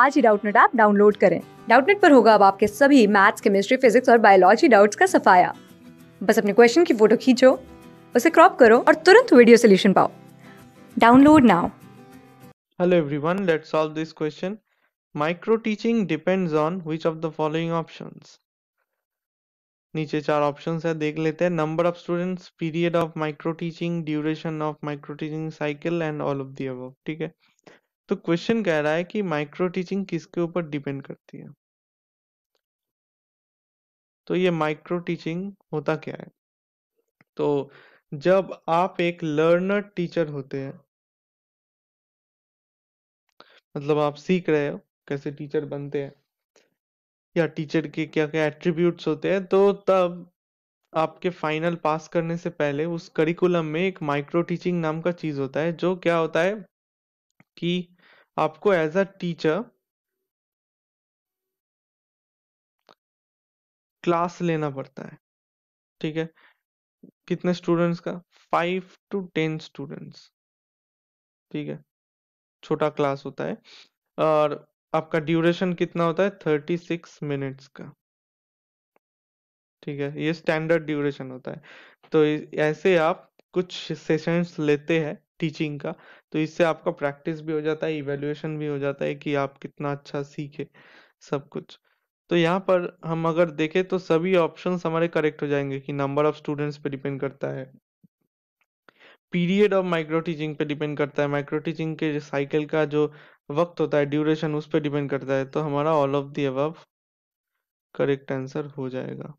आज ही Doubtnut app download करें डाउटनेट पर होगा अब आपके सभी मैथ्स केमिस्ट्री फिजिक्स और बायोलॉजी डाउट्स का सफाया बस अपने क्वेश्चन की फोटो खींचो उसे क्रॉप करो और तुरंत वीडियो सोल्यूशन पाओ download now hello everyone let's solve this question micro teaching depends on which of the following options नीचे चार ऑप्शंस है देख लेते हैं number of students period of micro teaching duration of micro teaching cycle and all of the above ठीक है तो question कह रहा है कि माइक्रो टीचिंग किसके ऊपर डिपेंड करती है तो ये माइक्रो टीचिंग होता क्या है तो जब आप एक लर्नर टीचर होते हैं मतलब आप सीख रहे हो कैसे टीचर बनते हैं या टीचर के क्या क्या एट्रीब्यूट्स होते हैं तो तब आपके फाइनल पास करने से पहले उस करिकुलम में एक माइक्रो टीचिंग नाम का चीज होता है जो क्या होता है कि आपको एज अ टीचर क्लास लेना पड़ता है ठीक है कितने स्टूडेंट्स का फाइव टू टेन स्टूडेंट्स ठीक है छोटा क्लास होता है और आपका ड्यूरेशन कितना होता है थर्टी सिक्स मिनट्स का ठीक है ये स्टैंडर्ड ड्यूरेशन होता है तो ऐसे आप कुछ सेशंस लेते हैं टीचिंग का तो इससे आपका प्रैक्टिस भी हो जाता है इवेल्युएशन भी हो जाता है कि आप कितना अच्छा सीखे सब कुछ तो यहाँ पर हम अगर देखें तो सभी ऑप्शन हमारे करेक्ट हो जाएंगे कि नंबर ऑफ स्टूडेंट्स पे डिपेंड करता है पीरियड ऑफ माइक्रो टीचिंग पे डिपेंड करता है माइक्रो टीचिंग के साइकिल का जो वक्त होता है ड्यूरेशन उस पर डिपेंड करता है तो हमारा ऑल ऑफ दी अब करेक्ट आंसर हो जाएगा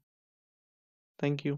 थैंक यू